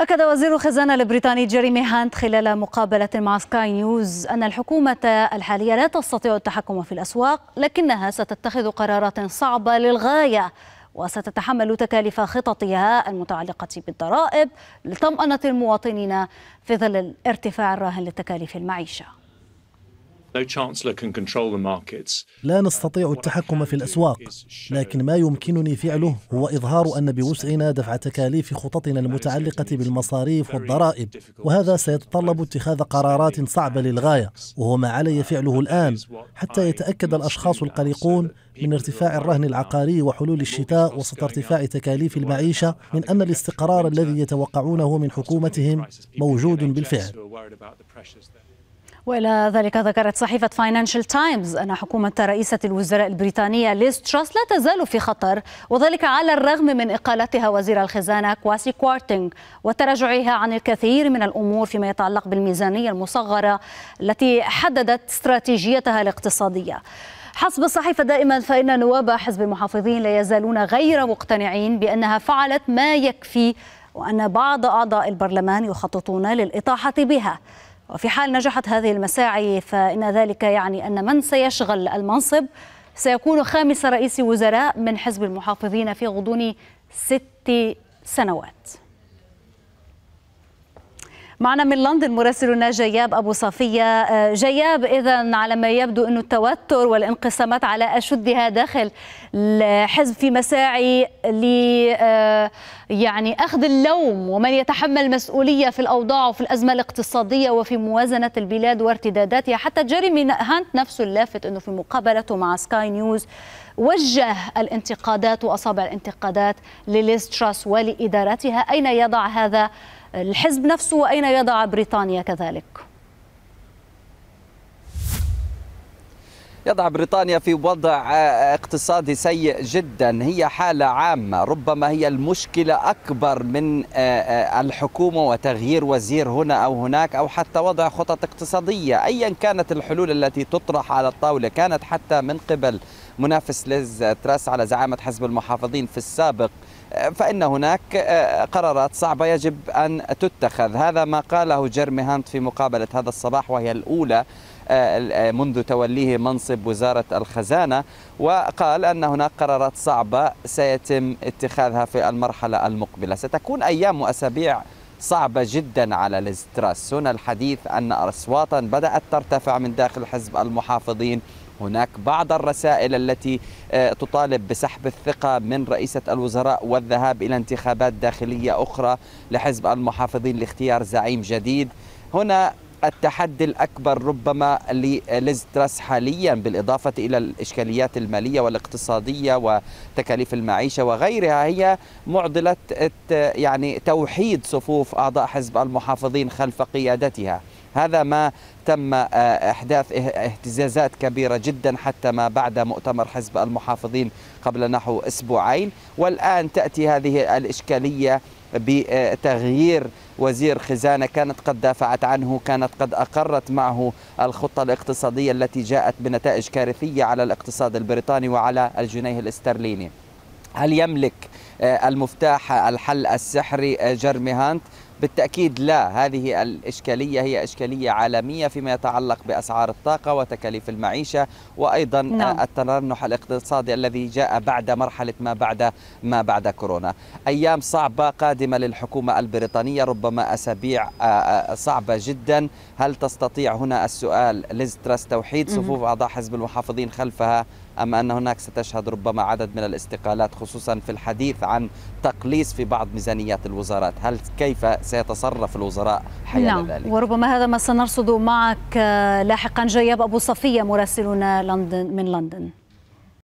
أكد وزير الخزانة البريطاني جيريمي هانت خلال مقابلة مع سكاي نيوز أن الحكومة الحالية لا تستطيع التحكم في الأسواق لكنها ستتخذ قرارات صعبة للغاية وستتحمل تكاليف خططها المتعلقة بالضرائب لطمأنة المواطنين في ظل الارتفاع الراهن لتكاليف المعيشة لا نستطيع التحكم في الأسواق لكن ما يمكنني فعله هو إظهار أن بوسعنا دفع تكاليف خططنا المتعلقة بالمصاريف والضرائب وهذا سيتطلب اتخاذ قرارات صعبة للغاية وهو ما علي فعله الآن حتى يتأكد الأشخاص القلقون من ارتفاع الرهن العقاري وحلول الشتاء وسط ارتفاع تكاليف المعيشة من أن الاستقرار الذي يتوقعونه من حكومتهم موجود بالفعل والى ذلك ذكرت صحيفه فاينانشال تايمز ان حكومه رئيسه الوزراء البريطانيه ليز تراس لا تزال في خطر وذلك على الرغم من اقالتها وزير الخزانه كواسي كوارتينغ وتراجعها عن الكثير من الامور فيما يتعلق بالميزانيه المصغره التي حددت استراتيجيتها الاقتصاديه. حسب الصحيفة دائما فإن نواب حزب المحافظين لا يزالون غير مقتنعين بأنها فعلت ما يكفي وأن بعض أعضاء البرلمان يخططون للإطاحة بها وفي حال نجحت هذه المساعي فإن ذلك يعني أن من سيشغل المنصب سيكون خامس رئيس وزراء من حزب المحافظين في غضون ست سنوات معنا من لندن مراسلنا جياب أبو صفية آه، جياب إذا على ما يبدو أن التوتر والانقسامات على أشدها داخل الحزب في مساعي ل آه، يعني أخذ اللوم ومن يتحمل مسؤولية في الأوضاع وفي الأزمة الاقتصادية وفي موازنة البلاد وارتداداتها حتى جيريمي هانت نفسه اللافت أنه في مقابلته مع سكاي نيوز وجه الانتقادات وأصابع الانتقادات لليستراس ولإدارتها أين يضع هذا الحزب نفسه وأين يضع بريطانيا كذلك؟ يضع بريطانيا في وضع اقتصادي سيء جدا هي حالة عامة ربما هي المشكلة أكبر من آه، آه، الحكومة وتغيير وزير هنا أو هناك أو حتى وضع خطط اقتصادية أيا كانت الحلول التي تطرح على الطاولة كانت حتى من قبل منافس ليز تراس على زعامة حزب المحافظين في السابق فإن هناك آه، قرارات صعبة يجب أن تتخذ هذا ما قاله جيرمي هانت في مقابلة هذا الصباح وهي الأولى آه، منذ توليه منصب وزارة الخزانة وقال أن هناك قرارات صعبة سيتم اتخاذها في المرحلة المقبلة ستكون أيام وأسابيع صعبة جدا على ليز تراس هنا الحديث أن أصواتا بدأت ترتفع من داخل حزب المحافظين هناك بعض الرسائل التي آه، تطالب بسحب الثقة من رئيسة الوزراء والذهاب إلى انتخابات داخلية أخرى لحزب المحافظين لاختيار زعيم جديد هنا التحدي الأكبر ربما لليز حاليا بالإضافة إلى الإشكاليات المالية والاقتصادية وتكاليف المعيشة وغيرها هي معضلة يعني توحيد صفوف أعضاء حزب المحافظين خلف قيادتها هذا ما تم آه، احداث إه-، اهتزازات كبيره جدا حتى ما بعد مؤتمر حزب المحافظين قبل نحو اسبوعين والان تاتي هذه الاشكاليه بتغيير وزير خزانه كانت قد دافعت عنه كانت قد اقرت معه الخطه الاقتصاديه التي جاءت بنتائج كارثيه على الاقتصاد البريطاني وعلى الجنيه الاسترليني هل يملك آه، المفتاح آه، الحل السحري آه، جيرمي هانت بالتأكيد لا هذه الإشكالية هي إشكالية عالمية فيما يتعلق بأسعار الطاقة وتكاليف المعيشة وأيضا نعم. الترنح الاقتصادي الذي جاء بعد مرحلة ما بعد ما بعد كورونا أيام صعبة قادمة للحكومة البريطانية ربما أسابيع صعبة جدا هل تستطيع هنا السؤال ليز تراس توحيد صفوف أعضاء حزب المحافظين خلفها أم أن هناك ستشهد ربما عدد من الاستقالات خصوصا في الحديث عن تقليص في بعض ميزانيات الوزارات هل كيف سيتصرف الوزراء حيال نعم. ذلك وربما هذا ما سنرصد معك آه، لاحقا جياب أبو صفية مراسلنا لندن من لندن